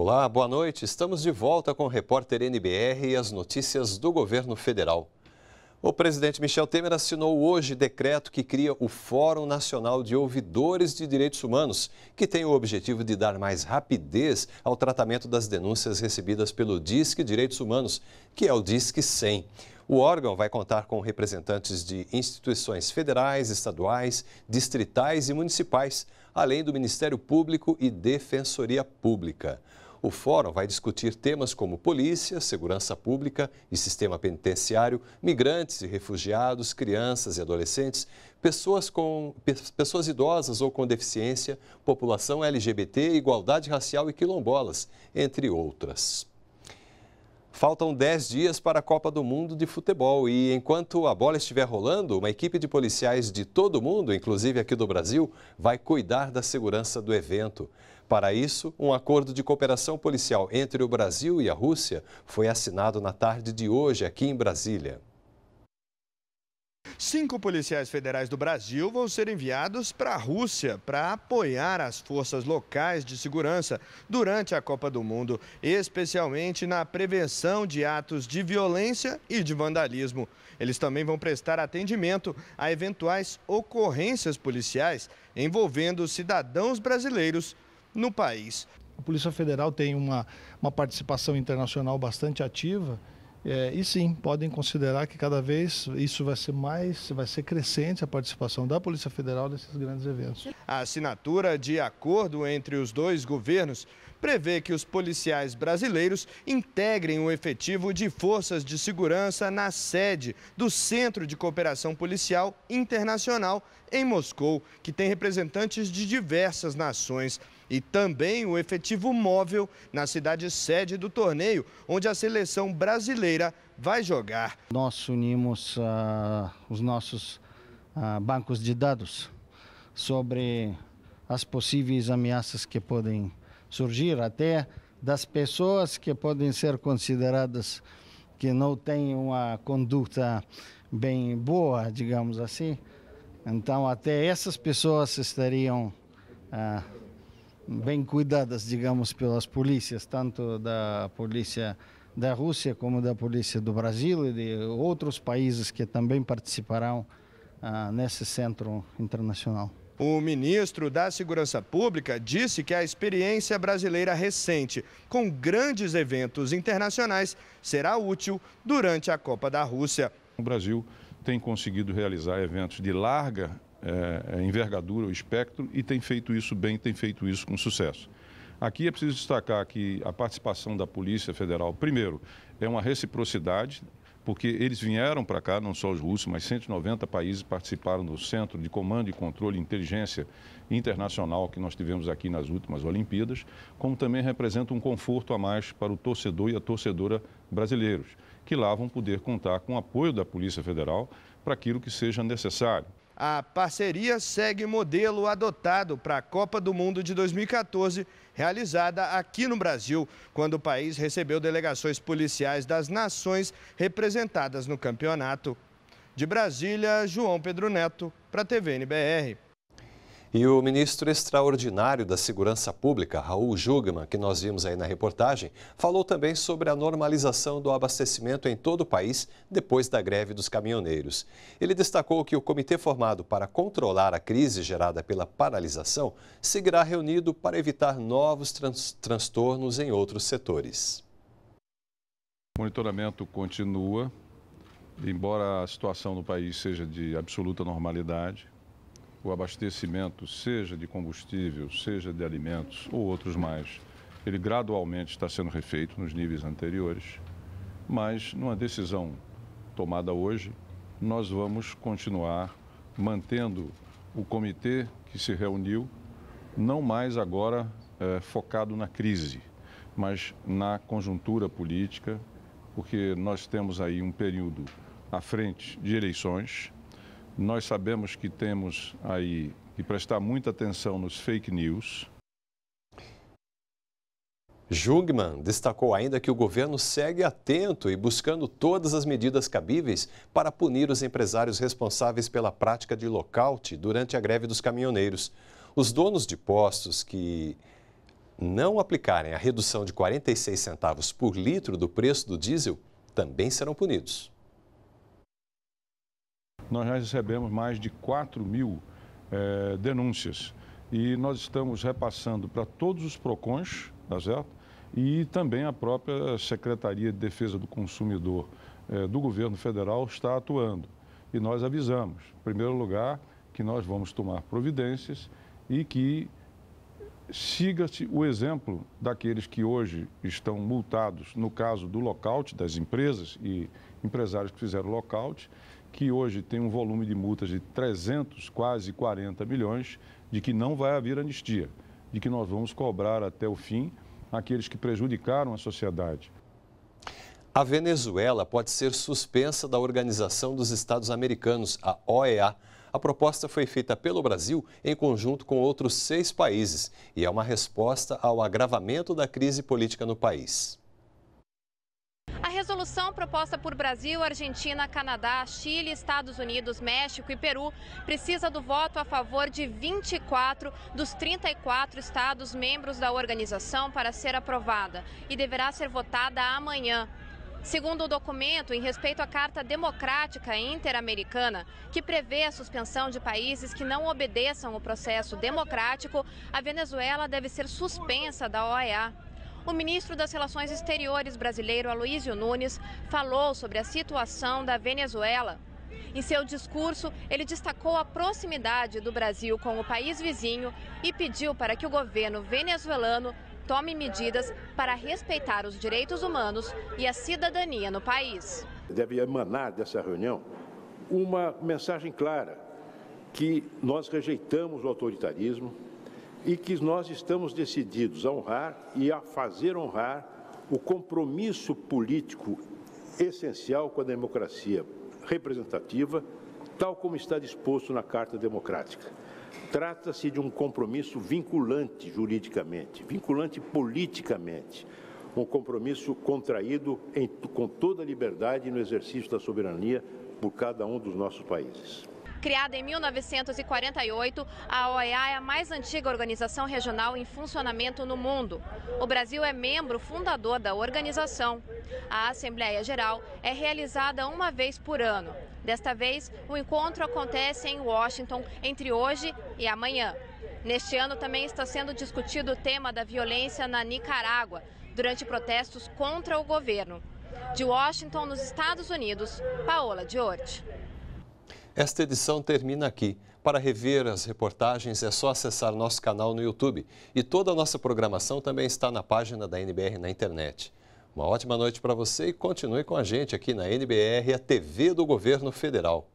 Olá, boa noite. Estamos de volta com o repórter NBR e as notícias do governo federal. O presidente Michel Temer assinou hoje decreto que cria o Fórum Nacional de Ouvidores de Direitos Humanos, que tem o objetivo de dar mais rapidez ao tratamento das denúncias recebidas pelo Disque Direitos Humanos, que é o Disque 100. O órgão vai contar com representantes de instituições federais, estaduais, distritais e municipais, além do Ministério Público e Defensoria Pública. O fórum vai discutir temas como polícia, segurança pública e sistema penitenciário, migrantes e refugiados, crianças e adolescentes, pessoas, com, pessoas idosas ou com deficiência, população LGBT, igualdade racial e quilombolas, entre outras. Faltam 10 dias para a Copa do Mundo de Futebol e enquanto a bola estiver rolando, uma equipe de policiais de todo o mundo, inclusive aqui do Brasil, vai cuidar da segurança do evento. Para isso, um acordo de cooperação policial entre o Brasil e a Rússia foi assinado na tarde de hoje aqui em Brasília. Cinco policiais federais do Brasil vão ser enviados para a Rússia para apoiar as forças locais de segurança durante a Copa do Mundo, especialmente na prevenção de atos de violência e de vandalismo. Eles também vão prestar atendimento a eventuais ocorrências policiais envolvendo cidadãos brasileiros no país. A Polícia Federal tem uma, uma participação internacional bastante ativa. É, e sim, podem considerar que cada vez isso vai ser mais, vai ser crescente a participação da Polícia Federal nesses grandes eventos. A assinatura de acordo entre os dois governos prevê que os policiais brasileiros integrem o efetivo de forças de segurança na sede do Centro de Cooperação Policial Internacional em Moscou, que tem representantes de diversas nações e também o efetivo móvel na cidade sede do torneio, onde a seleção brasileira vai jogar. Nós unimos uh, os nossos uh, bancos de dados sobre as possíveis ameaças que podem surgir, até das pessoas que podem ser consideradas que não têm uma conduta bem boa, digamos assim. Então, até essas pessoas estariam. Ah, bem cuidadas, digamos, pelas polícias, tanto da polícia da Rússia como da polícia do Brasil e de outros países que também participarão ah, nesse centro internacional. O ministro da Segurança Pública disse que a experiência brasileira recente com grandes eventos internacionais será útil durante a Copa da Rússia. O Brasil tem conseguido realizar eventos de larga é, é, envergadura, o espectro, e tem feito isso bem, tem feito isso com sucesso. Aqui é preciso destacar que a participação da Polícia Federal, primeiro, é uma reciprocidade, porque eles vieram para cá, não só os russos, mas 190 países participaram do Centro de Comando e Controle e Inteligência Internacional que nós tivemos aqui nas últimas Olimpíadas, como também representa um conforto a mais para o torcedor e a torcedora brasileiros, que lá vão poder contar com o apoio da Polícia Federal para aquilo que seja necessário a parceria segue modelo adotado para a Copa do Mundo de 2014, realizada aqui no Brasil, quando o país recebeu delegações policiais das nações representadas no campeonato. De Brasília, João Pedro Neto, para a TV NBR. E o ministro extraordinário da Segurança Pública, Raul Jugman, que nós vimos aí na reportagem, falou também sobre a normalização do abastecimento em todo o país depois da greve dos caminhoneiros. Ele destacou que o comitê formado para controlar a crise gerada pela paralisação seguirá reunido para evitar novos trans transtornos em outros setores. O monitoramento continua, embora a situação no país seja de absoluta normalidade o abastecimento, seja de combustível, seja de alimentos ou outros mais, ele gradualmente está sendo refeito nos níveis anteriores, mas numa decisão tomada hoje, nós vamos continuar mantendo o comitê que se reuniu, não mais agora eh, focado na crise, mas na conjuntura política, porque nós temos aí um período à frente de eleições nós sabemos que temos aí que prestar muita atenção nos fake news. Jungmann destacou ainda que o governo segue atento e buscando todas as medidas cabíveis para punir os empresários responsáveis pela prática de lockout durante a greve dos caminhoneiros. Os donos de postos que não aplicarem a redução de 46 centavos por litro do preço do diesel também serão punidos nós já recebemos mais de 4 mil é, denúncias. E nós estamos repassando para todos os PROCONs, tá certo? E também a própria Secretaria de Defesa do Consumidor é, do governo federal está atuando. E nós avisamos, em primeiro lugar, que nós vamos tomar providências e que siga-se o exemplo daqueles que hoje estão multados, no caso do lockout das empresas e empresários que fizeram lockout, que hoje tem um volume de multas de 300, quase 40 milhões, de que não vai haver anistia, de que nós vamos cobrar até o fim aqueles que prejudicaram a sociedade. A Venezuela pode ser suspensa da Organização dos Estados Americanos, a OEA. A proposta foi feita pelo Brasil em conjunto com outros seis países e é uma resposta ao agravamento da crise política no país. A resolução proposta por Brasil, Argentina, Canadá, Chile, Estados Unidos, México e Peru precisa do voto a favor de 24 dos 34 estados membros da organização para ser aprovada e deverá ser votada amanhã. Segundo o documento, em respeito à Carta Democrática Interamericana, que prevê a suspensão de países que não obedeçam o processo democrático, a Venezuela deve ser suspensa da OEA o ministro das Relações Exteriores brasileiro, Aloysio Nunes, falou sobre a situação da Venezuela. Em seu discurso, ele destacou a proximidade do Brasil com o país vizinho e pediu para que o governo venezuelano tome medidas para respeitar os direitos humanos e a cidadania no país. Deve emanar dessa reunião uma mensagem clara que nós rejeitamos o autoritarismo, e que nós estamos decididos a honrar e a fazer honrar o compromisso político essencial com a democracia representativa, tal como está disposto na Carta Democrática. Trata-se de um compromisso vinculante juridicamente, vinculante politicamente, um compromisso contraído em, com toda a liberdade no exercício da soberania por cada um dos nossos países. Criada em 1948, a OEA é a mais antiga organização regional em funcionamento no mundo. O Brasil é membro fundador da organização. A Assembleia Geral é realizada uma vez por ano. Desta vez, o encontro acontece em Washington entre hoje e amanhã. Neste ano também está sendo discutido o tema da violência na Nicarágua, durante protestos contra o governo. De Washington, nos Estados Unidos, Paola Diorte. Esta edição termina aqui. Para rever as reportagens é só acessar nosso canal no YouTube. E toda a nossa programação também está na página da NBR na internet. Uma ótima noite para você e continue com a gente aqui na NBR, a TV do Governo Federal.